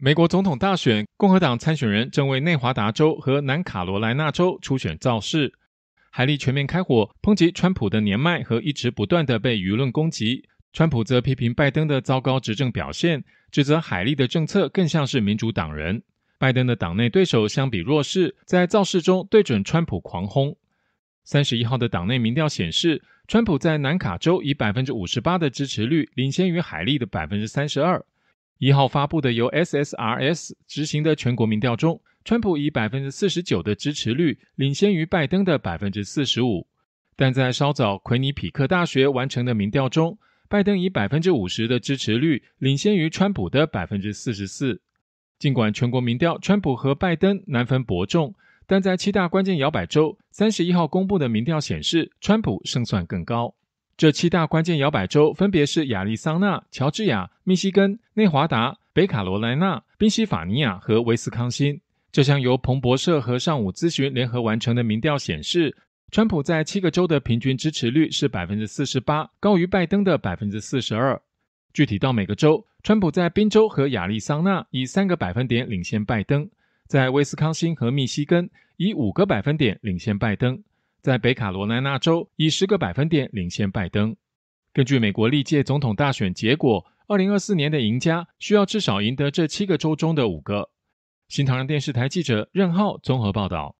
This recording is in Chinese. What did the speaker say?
美国总统大选，共和党参选人正为内华达州和南卡罗来纳州初选造势。海利全面开火，抨击川普的年迈和一直不断的被舆论攻击。川普则批评拜登的糟糕执政表现，指责海利的政策更像是民主党人。拜登的党内对手相比弱势，在造势中对准川普狂轰。三十一号的党内民调显示，川普在南卡州以百分之五十八的支持率领先于海利的百分之三十二。一号发布的由 SSRS 执行的全国民调中，川普以百分之四十九的支持率领先于拜登的百分之四十五。但在稍早奎尼匹克大学完成的民调中，拜登以百分之五十的支持率领先于川普的百分之四十四。尽管全国民调川普和拜登难分伯仲，但在七大关键摇摆州三十一号公布的民调显示，川普胜算更高。这七大关键摇摆州分别是亚利桑那、乔治亚、密西根、内华达、北卡罗来纳、宾夕法尼亚和威斯康星。这项由彭博社和上午咨询联合完成的民调显示，川普在七个州的平均支持率是百分之四十八，高于拜登的百分之四十二。具体到每个州，川普在宾州和亚利桑那以三个百分点领先拜登，在威斯康星和密西根以五个百分点领先拜登。在北卡罗来纳州以十个百分点领先拜登。根据美国历届总统大选结果，二零二四年的赢家需要至少赢得这七个州中的五个。新唐人电视台记者任浩综合报道。